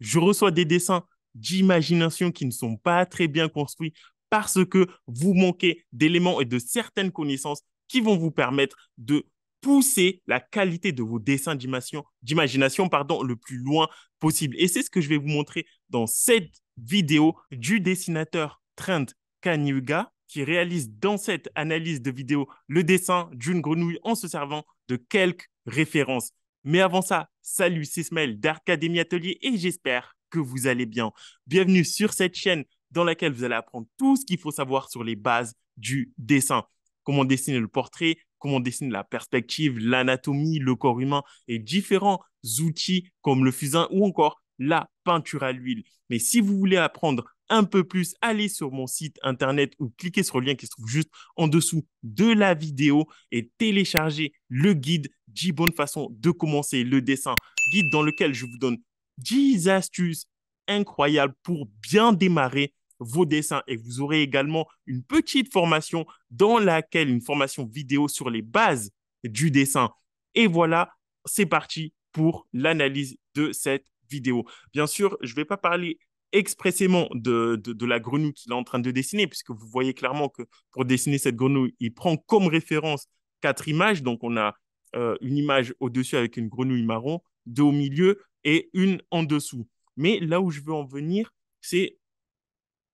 Je reçois des dessins d'imagination qui ne sont pas très bien construits parce que vous manquez d'éléments et de certaines connaissances qui vont vous permettre de pousser la qualité de vos dessins d'imagination pardon, le plus loin possible. Et c'est ce que je vais vous montrer dans cette vidéo du dessinateur Trent Kanyuga qui réalise dans cette analyse de vidéo le dessin d'une grenouille en se servant de quelques références. Mais avant ça, salut, c'est Smell d'Arcadémie Atelier et j'espère que vous allez bien. Bienvenue sur cette chaîne dans laquelle vous allez apprendre tout ce qu'il faut savoir sur les bases du dessin. Comment dessiner le portrait, comment dessiner la perspective, l'anatomie, le corps humain et différents outils comme le fusain ou encore la peinture à l'huile. Mais si vous voulez apprendre un peu plus, allez sur mon site internet ou cliquez sur le lien qui se trouve juste en dessous de la vidéo et téléchargez le guide 10 bonnes façons de commencer le dessin, guide dans lequel je vous donne 10 astuces incroyables pour bien démarrer vos dessins et vous aurez également une petite formation dans laquelle une formation vidéo sur les bases du dessin. Et voilà, c'est parti pour l'analyse de cette vidéo. Bien sûr, je ne vais pas parler expressément de, de la grenouille qu'il est en train de dessiner, puisque vous voyez clairement que pour dessiner cette grenouille, il prend comme référence quatre images. Donc, on a euh, une image au-dessus avec une grenouille marron, deux au milieu et une en dessous. Mais là où je veux en venir, c'est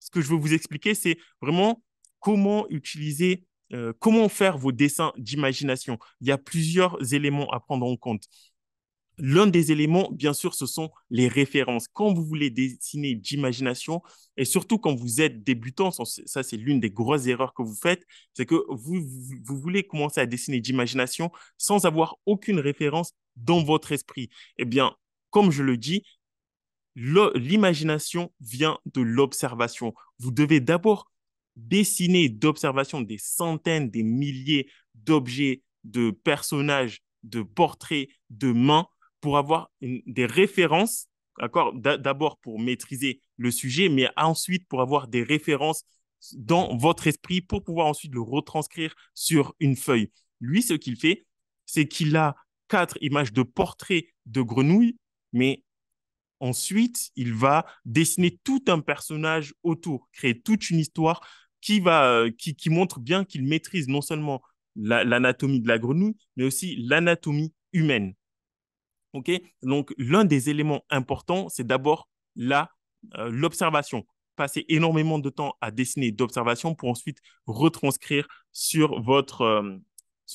ce que je veux vous expliquer, c'est vraiment comment utiliser, euh, comment faire vos dessins d'imagination. Il y a plusieurs éléments à prendre en compte. L'un des éléments, bien sûr, ce sont les références. Quand vous voulez dessiner d'imagination, et surtout quand vous êtes débutant, ça c'est l'une des grosses erreurs que vous faites, c'est que vous, voulez commencer à dessiner d'imagination sans avoir aucune référence dans votre esprit. Eh bien, comme je le dis, l'imagination vient de l'observation. Vous devez d'abord dessiner d'observation des centaines, des milliers d'objets, de personnages, de portraits, de mains pour avoir des références, d'abord pour maîtriser le sujet, mais ensuite pour avoir des références dans votre esprit pour pouvoir ensuite le retranscrire sur une feuille. Lui, ce qu'il fait, c'est qu'il a quatre images de portraits de grenouilles, mais ensuite, il va dessiner tout un personnage autour, créer toute une histoire qui, va, euh, qui, montre bien qu'il maîtrise non seulement l'anatomie de la grenouille, mais aussi l'anatomie humaine. Donc, l'un des éléments importants, c'est d'abord euh, l'observation. Passez Passer énormément de temps à dessiner d'observation pour ensuite retranscrire sur votre, euh,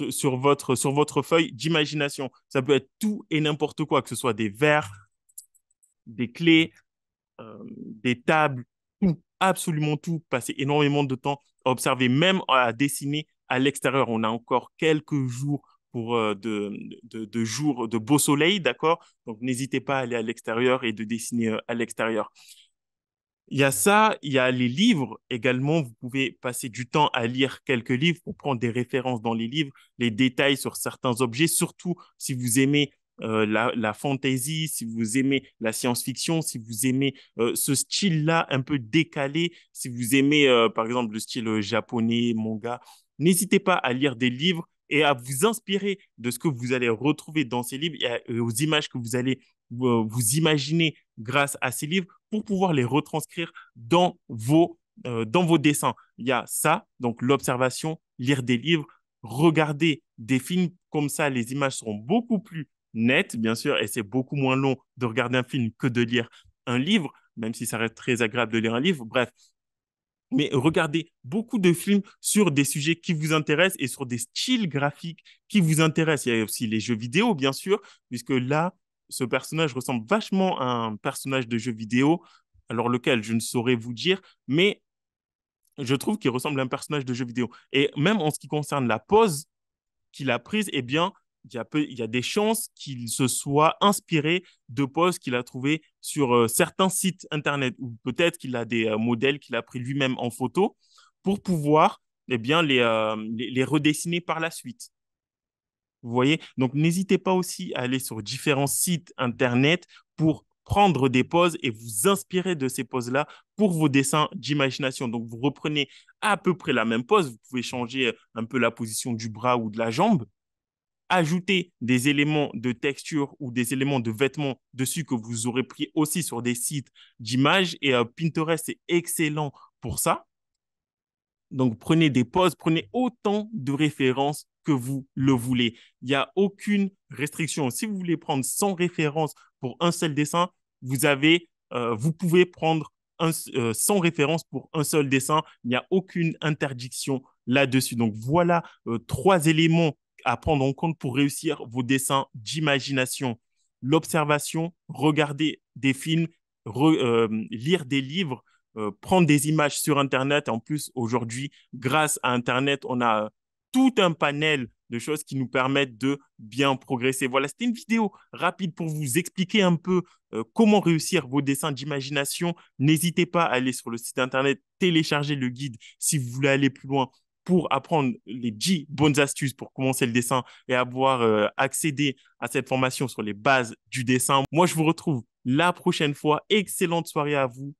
sur votre, sur votre feuille d'imagination. Ça peut être tout et n'importe quoi, que ce soit des verres, des clés, euh, des tables, tout, absolument tout. Passer énormément de temps à observer, même à dessiner à l'extérieur. On a encore quelques jours pour euh, de, de, jours de beau soleil, d'accord Donc n'hésitez pas à aller à l'extérieur et de dessiner euh, à l'extérieur. Il y a ça, il y a les livres également. Vous pouvez passer du temps à lire quelques livres pour prendre des références dans les livres, les détails sur certains objets, surtout si vous aimez euh, la, la fantasy, si vous aimez la science-fiction, si vous aimez ce style-là un peu décalé, si vous aimez par exemple le style japonais, manga, n'hésitez pas à lire des livres et à vous inspirer de ce que vous allez retrouver dans ces livres et, aux images que vous allez euh, vous imaginer grâce à ces livres pour pouvoir les retranscrire dans vos, euh, dans vos dessins. Il y a ça, donc l'observation, lire des livres, regarder des films comme ça, les images seront beaucoup plus nettes, bien sûr, et c'est beaucoup moins long de regarder un film que de lire un livre, même si ça reste très agréable de lire un livre. Bref, mais regardez beaucoup de films sur des sujets qui vous intéressent et sur des styles graphiques qui vous intéressent. Il y a aussi les jeux vidéo, bien sûr, puisque là, ce personnage ressemble vachement à un personnage de jeu vidéo, alors lequel je ne saurais vous dire, mais je trouve qu'il ressemble à un personnage de jeu vidéo. Et même en ce qui concerne la pose qu'il a prise, eh bien, il y a, des chances qu'il se soit inspiré de poses qu'il a trouvées sur euh, certains sites internet ou peut-être qu'il a des euh, modèles qu'il a pris lui-même en photo pour pouvoir eh bien, euh, les, les, redessiner par la suite. Vous voyez Donc, n'hésitez pas aussi à aller sur différents sites internet pour prendre des poses et vous inspirer de ces poses-là pour vos dessins d'imagination. Donc, vous reprenez à peu près la même pose. Vous pouvez changer un peu la position du bras ou de la jambe, ajouter des éléments de texture ou des éléments de vêtements dessus que vous aurez pris aussi sur des sites d'images. Et euh, Pinterest est excellent pour ça. Donc prenez des pauses, prenez autant de références que vous le voulez. Il n'y a aucune restriction. Si vous voulez prendre 100 références pour un seul dessin, vous, avez, euh, vous pouvez prendre sans référence euh, 100 références pour un seul dessin. Il n'y a aucune interdiction là-dessus. Donc voilà trois éléments à prendre en compte pour réussir vos dessins d'imagination. L'observation, regarder des films, euh, lire des livres, euh, prendre des images sur Internet. En plus, aujourd'hui, grâce à Internet, on a tout un panel de choses qui nous permettent de bien progresser. Voilà, c'était une vidéo rapide pour vous expliquer un peu euh, comment réussir vos dessins d'imagination. N'hésitez pas à aller sur le site internet, télécharger le guide si vous voulez aller plus loin pour apprendre les 10 bonnes astuces pour commencer le dessin et avoir euh, accédé à cette formation sur les bases du dessin. Moi, je vous retrouve la prochaine fois. Excellente soirée à vous.